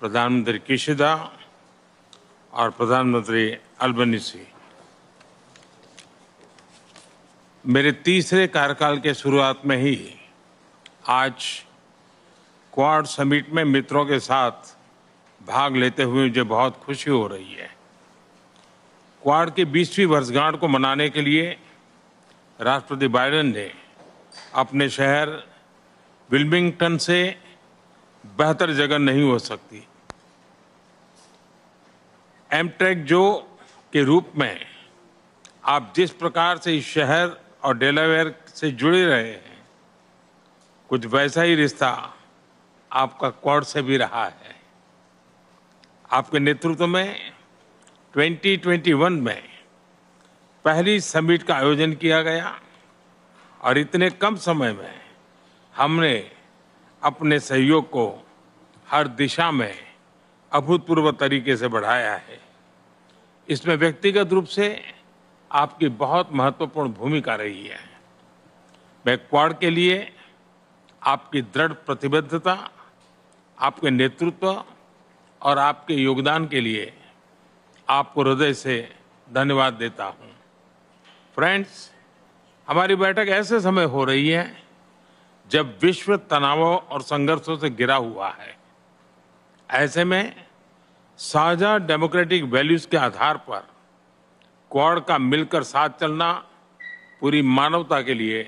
प्रधानमंत्री किशिदा और प्रधानमंत्री अल्बनीसी मेरे तीसरे कार्यकाल के शुरुआत में ही आज क्वाड समिट में मित्रों के साथ भाग लेते हुए मुझे बहुत खुशी हो रही है क्वाड की बीसवीं वर्षगांठ को मनाने के लिए राष्ट्रपति बाइडेन ने अपने शहर विल्मिंगटन से बेहतर जगह नहीं हो सकती एमट्रैक जो के रूप में आप जिस प्रकार से इस शहर और डेलावेयर से जुड़े रहे हैं कुछ वैसा ही रिश्ता आपका कौर से भी रहा है आपके नेतृत्व में 2021 में पहली समिट का आयोजन किया गया और इतने कम समय में हमने अपने सहयोग को हर दिशा में अभूतपूर्व तरीके से बढ़ाया है इसमें व्यक्तिगत रूप से आपकी बहुत महत्वपूर्ण भूमिका रही है मैं क्वाड के लिए आपकी दृढ़ प्रतिबद्धता आपके नेतृत्व और आपके योगदान के लिए आपको हृदय से धन्यवाद देता हूँ फ्रेंड्स हमारी बैठक ऐसे समय हो रही है जब विश्व तनावों और संघर्षों से घिरा हुआ है ऐसे में साझा डेमोक्रेटिक वैल्यूज के आधार पर क्वाड का मिलकर साथ चलना पूरी मानवता के लिए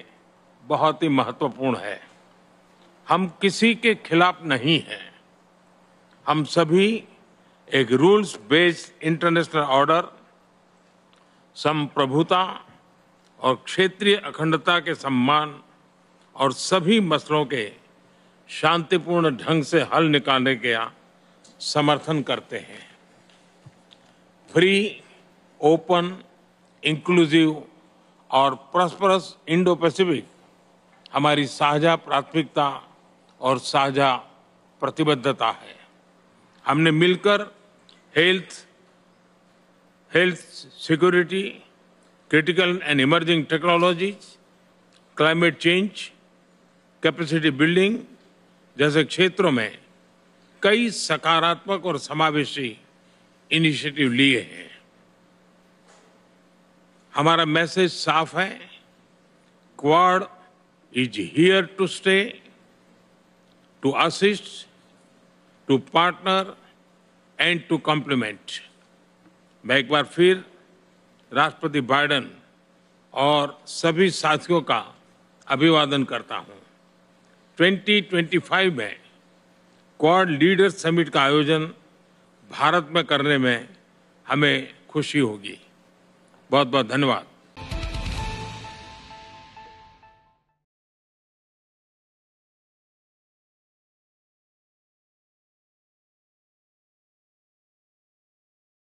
बहुत ही महत्वपूर्ण है हम किसी के खिलाफ नहीं हैं हम सभी एक रूल्स बेस्ड इंटरनेशनल ऑर्डर संप्रभुता और क्षेत्रीय अखंडता के सम्मान और सभी मसलों के शांतिपूर्ण ढंग से हल निकालने के समर्थन करते हैं फ्री ओपन इंक्लूसिव और प्रस्परस इंडो पैसिफिक हमारी साझा प्राथमिकता और साझा प्रतिबद्धता है हमने मिलकर health health security critical and emerging technologies climate change capacity building जैसे क्षेत्रों में कई सकारात्मक और समावेशी इनिशिएटिव लिए हैं हमारा मैसेज साफ है Quad is here to stay to assist to partner and to complement मैं एक बार फिर राष्ट्रपति बाइडन और सभी साथियों का अभिवादन करता हूं 2025 में क्वाड लीडर समिट का आयोजन भारत में करने में हमें खुशी होगी बहुत बहुत धन्यवाद